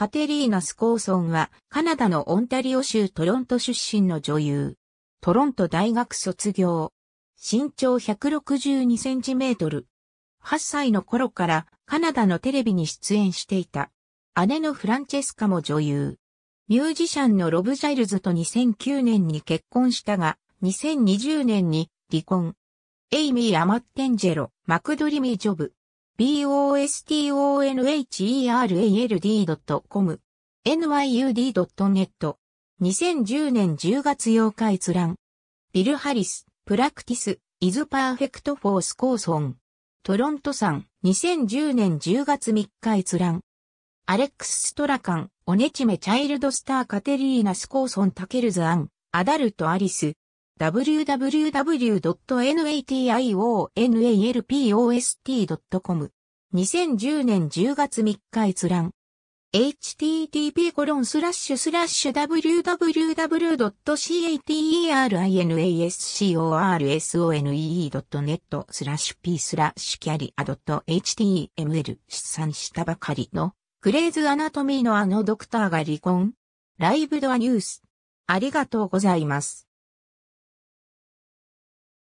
カテリーナ・スコーソンは、カナダのオンタリオ州トロント出身の女優。トロント大学卒業。身長162センチメートル。8歳の頃からカナダのテレビに出演していた。姉のフランチェスカも女優。ミュージシャンのロブ・ジャイルズと2009年に結婚したが、2020年に離婚。エイミー・アマッテンジェロ、マクドリミー・ジョブ、bostonherald.com、nyud.net。2010年10月8日閲覧。ビル・ハリス、プラクティス、イズ・パーフェクト・フォース・コーソン。トロントさん、2010年10月3日閲覧。アレックス・ストラカン、オネチメ・チャイルド・スター・カテリーナ・スコーソン・タケルズ・アン、アダルト・アリス、www.nationalpost.com。2010年10月3日閲覧。h t t p w w w c a t e r i n a s c o r s o n e n e t スラッシュ p スラッシュキャリア .html 出産したばかりのクレイズアナトミーのあのドクターが離婚。ライブドアニュース。ありがとうございます。